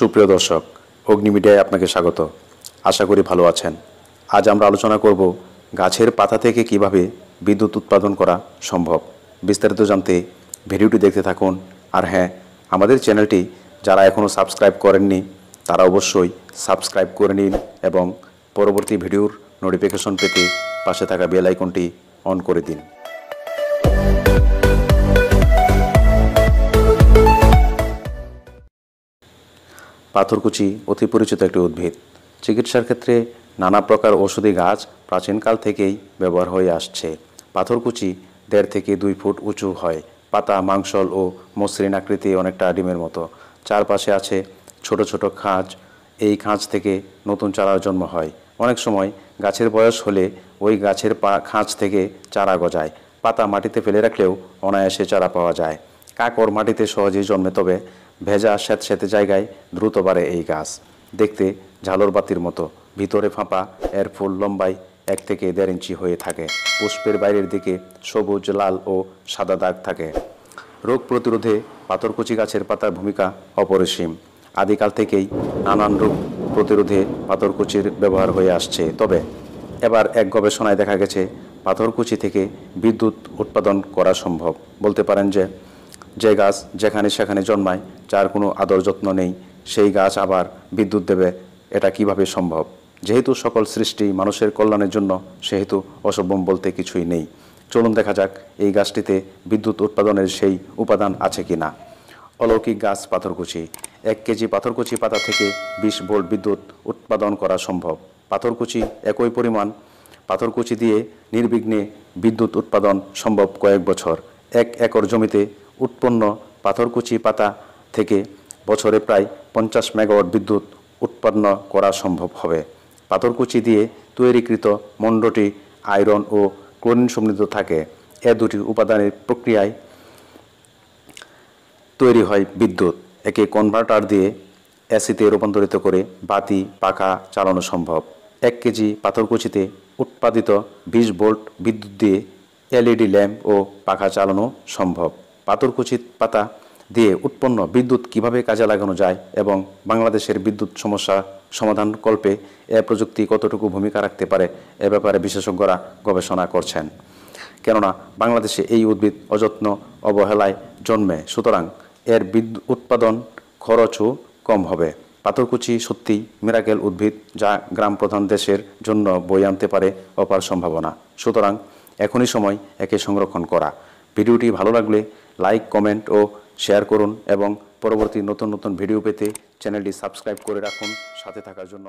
সুপ্রিয় দর্শক অগ্নি মিডিয়ায় আপনাকে স্বাগত আশা করি ভালো আছেন আজ আমরা আলোচনা করব গাছের পাতা থেকে কিভাবে বিদ্যুৎ উৎপাদন করা সম্ভব বিস্তারিত জানতে ভিডিওটি দেখতে থাকুন আর হ্যাঁ আমাদের চ্যানেলটি যারা এখনও সাবস্ক্রাইব করেননি তারা অবশ্যই সাবস্ক্রাইব করে নিন এবং পরবর্তী ভিডিওর নোটিফিকেশন পেতে পাশে থাকা বেল আইকনটি অন করে দিন পাথরকুচি অতি পরিচিত একটি উদ্ভিদ চিকিৎসার ক্ষেত্রে নানা প্রকার ওষুধি গাছ প্রাচীনকাল থেকেই ব্যবহার হয়ে আসছে পাথরকুচি দেড় থেকে দুই ফুট উঁচু হয় পাতা মাংসল ও মসৃণ আকৃতি অনেকটা ডিমের মতো চারপাশে আছে ছোট ছোট খাঁজ এই খাঁজ থেকে নতুন চারার জন্ম হয় অনেক সময় গাছের বয়স হলে ওই গাছের পা খাঁজ থেকে চারা গজায় পাতা মাটিতে ফেলে রাখলেও অনায়াসে চারা পাওয়া যায় কাকর মাটিতে সহজেই জন্মে তবে ভেজা স্যাঁত স্যাঁতে জায়গায় দ্রুত বাড়ে এই গাছ দেখতে ঝালর বাতির মতো ভিতরে ফাঁপা এর ফুল লম্বায় এক থেকে দেড় ইঞ্চি হয়ে থাকে পুষ্পের বাইরের দিকে সবুজ লাল ও সাদা দাগ থাকে রোগ প্রতিরোধে পাথরকুচি গাছের পাতার ভূমিকা অপরিসীম আদিকাল থেকেই নানান রোগ প্রতিরোধে পাথরকুচির ব্যবহার হয়ে আসছে তবে এবার এক গবেষণায় দেখা গেছে পাথরকুচি থেকে বিদ্যুৎ উৎপাদন করা সম্ভব বলতে পারেন যে যে গাছ যেখানে সেখানে জন্মায় যার কোনো আদর যত্ন নেই সেই গাছ আবার বিদ্যুৎ দেবে এটা কিভাবে সম্ভব যেহেতু সকল সৃষ্টি মানুষের কল্যাণের জন্য সেহেতু অসম্ভব বলতে কিছুই নেই চলুন দেখা যাক এই গাছটিতে বিদ্যুৎ উৎপাদনের সেই উপাদান আছে কি না অলৌকিক গাছ পাথরকুচি এক কেজি পাথরকুচি পাতা থেকে বিশ ভোল্ট বিদ্যুৎ উৎপাদন করা সম্ভব পাথরকুচি একই পরিমাণ পাথরকুচি দিয়ে নির্বিঘ্নে বিদ্যুৎ উৎপাদন সম্ভব কয়েক বছর এক একর জমিতে উৎপন্ন পাথরকুচি পাতা থেকে বছরে প্রায় পঞ্চাশ মেগাওয়াট বিদ্যুৎ উৎপন্ন করা সম্ভব হবে পাথরকুচি দিয়ে তৈরিকৃত মণ্ডটি আয়রন ও ক্লোরিন সমৃদ্ধ থাকে এ দুটি উপাদানের প্রক্রিয়ায় তৈরি হয় বিদ্যুৎ একে কনভার্টার দিয়ে অ্যাসিতে রূপান্তরিত করে বাতি পাখা চালানো সম্ভব এক কেজি পাথরকুচিতে উৎপাদিত বিশ ভোল্ট বিদ্যুৎ দিয়ে এলইডি ল্যাম্প ও পাখা চালানো সম্ভব পাথরকুচিত পাতা দিয়ে উৎপন্ন বিদ্যুৎ কিভাবে কাজে লাগানো যায় এবং বাংলাদেশের বিদ্যুৎ সমস্যা সমাধান কল্পে এ প্রযুক্তি কতটুকু ভূমিকা রাখতে পারে এ ব্যাপারে বিশেষজ্ঞরা গবেষণা করছেন কেননা বাংলাদেশে এই উদ্ভিদ অযত্ন অবহেলায় জন্মে সুতরাং এর বিদ্যুৎ উৎপাদন খরচও কম হবে পাথরকুচি সত্যি মিরাকেল উদ্ভিদ যা গ্রাম প্রধান দেশের জন্য বই আনতে পারে অপার সম্ভাবনা সুতরাং এখনই সময় একে সংরক্ষণ করা ভিডিওটি ভালো লাগলে লাইক কমেন্ট ও শেয়ার করুন এবং পরবর্তী নতুন নতুন ভিডিও পেতে চ্যানেলটি সাবস্ক্রাইব করে রাখুন সাথে থাকার জন্য